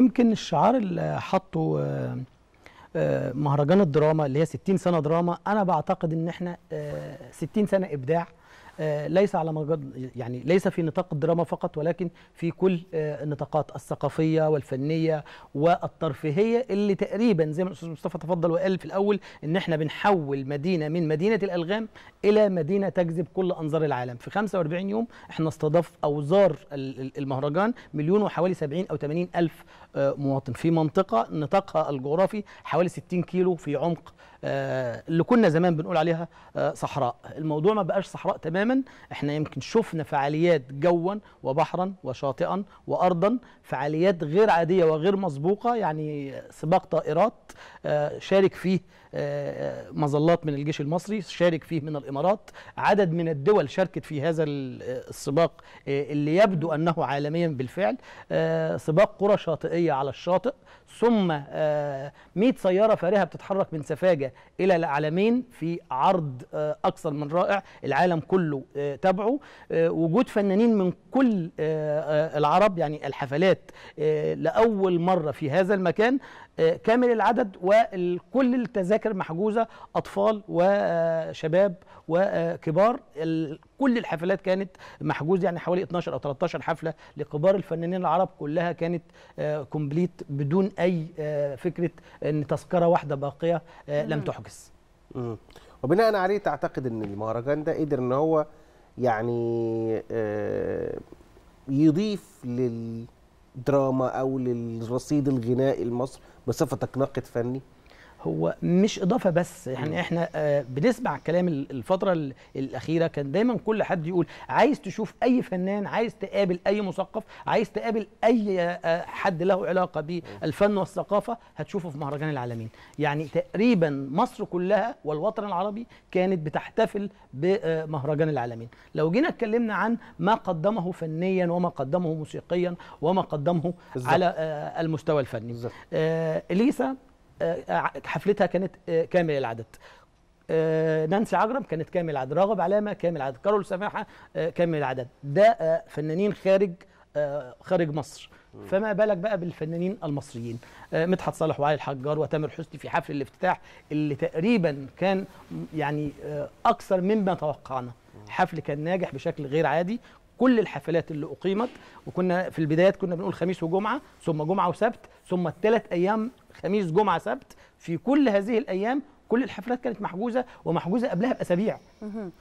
يمكن الشعار اللي حطه آه، آه، مهرجان الدراما اللي هي 60 سنه دراما انا بعتقد ان احنا 60 آه، سنه ابداع آه، ليس على مجد يعني ليس في نطاق الدراما فقط ولكن في كل آه، النطاقات الثقافيه والفنيه والترفيهيه اللي تقريبا زي ما الاستاذ مصطفى تفضل وقال في الاول ان احنا بنحول مدينه من مدينه الالغام الى مدينه تجذب كل انظار العالم في 45 يوم احنا استضاف او زار المهرجان مليون وحوالي 70 او 80 الف آه، مواطن في منطقه نطاقها الجغرافي حوالي 60 كيلو في عمق اللي كنا زمان بنقول عليها صحراء الموضوع ما بقاش صحراء تمام تماما احنا يمكن شفنا فعاليات جوا وبحرا وشاطئا وارضا فعاليات غير عاديه وغير مسبوقه يعني سباق طائرات آه، شارك فيه آه، آه، مظلات من الجيش المصري شارك فيه من الامارات عدد من الدول شاركت في هذا السباق اللي يبدو انه عالميا بالفعل سباق قرى شاطئيه على الشاطئ ثم 100 سياره فارهه بتتحرك من سفاجه الى العالمين في عرض اكثر من رائع العالم كله كله آه، تابعه آه، وجود فنانين من كل آه، العرب يعني الحفلات لأول مرة في هذا المكان كامل العدد وكل التذاكر محجوزة أطفال وشباب وكبار كل الحفلات كانت محجوزة يعني حوالي 12 أو 13 حفلة لكبار الفنانين العرب كلها كانت كومبليت بدون أي فكرة أن تذكرة واحدة باقية لم تحجز وبناء عليه تعتقد ان المهرجان ده قدر ان هو يعني آه، يضيف للدراما او للرصيد الغنائي المصري بصفتك ناقد فني هو مش اضافه بس يعني احنا آه، بنسمع الكلام الفتره الاخيره كان دايما كل حد يقول عايز تشوف اي فنان عايز تقابل اي مثقف عايز تقابل اي آه، آه، حد له علاقه بالفن والثقافه هتشوفه في مهرجان العالمين يعني تقريبا مصر كلها والوطن العربي كانت بتحتفل بمهرجان العالمين لو جينا اتكلمنا عن ما قدمه فنيا وما قدمه موسيقيا وما قدمه بالزبط. على المستوى الفني اليسا آه، آه، حفلتها كانت آه، كامل العدد نانسي عجرم كانت كامل العدد راغب علامه كامل العدد كارول سماحه كامل العدد ده فنانين خارج خارج مصر فما بالك بقى بالفنانين المصريين مدحت صالح وعلي الحجار وتامر حسني في حفل الافتتاح اللي تقريبا كان يعني اكثر مما توقعنا حفل كان ناجح بشكل غير عادي كل الحفلات اللي اقيمت وكنا في البدايات كنا بنقول خميس وجمعه ثم جمعه وسبت ثم الثلاث ايام خميس جمعه سبت في كل هذه الايام كل الحفلات كانت محجوزه ومحجوزه قبلها باسابيع